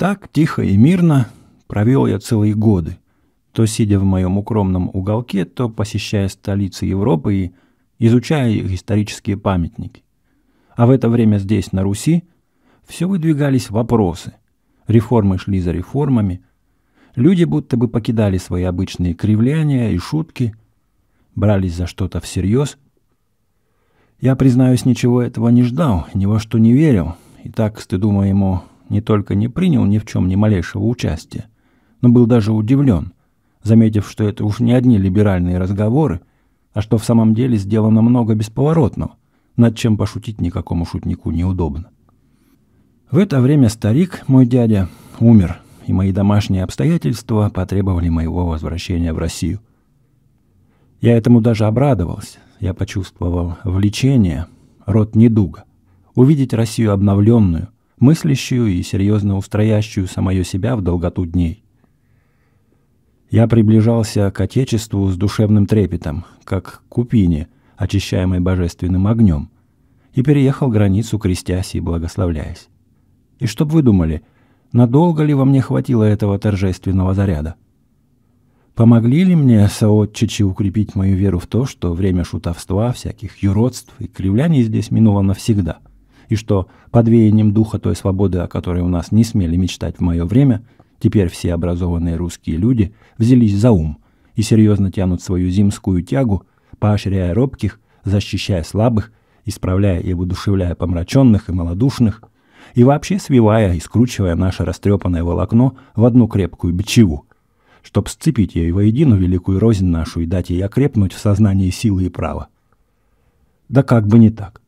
Так тихо и мирно провел я целые годы, то сидя в моем укромном уголке, то посещая столицы Европы и изучая их исторические памятники. А в это время здесь, на Руси, все выдвигались вопросы. Реформы шли за реформами. Люди будто бы покидали свои обычные кривляния и шутки, брались за что-то всерьез. Я, признаюсь, ничего этого не ждал, ни во что не верил, и так, к стыду моему, не только не принял ни в чем ни малейшего участия, но был даже удивлен, заметив, что это уж не одни либеральные разговоры, а что в самом деле сделано много бесповоротного, над чем пошутить никакому шутнику неудобно. В это время старик, мой дядя, умер, и мои домашние обстоятельства потребовали моего возвращения в Россию. Я этому даже обрадовался. Я почувствовал влечение, род недуга. Увидеть Россию обновленную – мыслящую и серьезно устроящую самое себя в долготу дней. Я приближался к Отечеству с душевным трепетом, как к купине, очищаемой божественным огнем, и переехал границу, крестясь и благословляясь. И чтоб вы думали, надолго ли во мне хватило этого торжественного заряда? Помогли ли мне соотчичи укрепить мою веру в то, что время шутовства, всяких юродств и кривляний здесь минуло навсегда – и что под веянием духа той свободы, о которой у нас не смели мечтать в мое время, теперь все образованные русские люди взялись за ум и серьезно тянут свою зимскую тягу, поощряя робких, защищая слабых, исправляя и воодушевляя помраченных и малодушных, и вообще свивая и скручивая наше растрепанное волокно в одну крепкую бичеву, чтоб сцепить ее воедино великую рознь нашу и дать ей окрепнуть в сознании силы и права. Да как бы не так.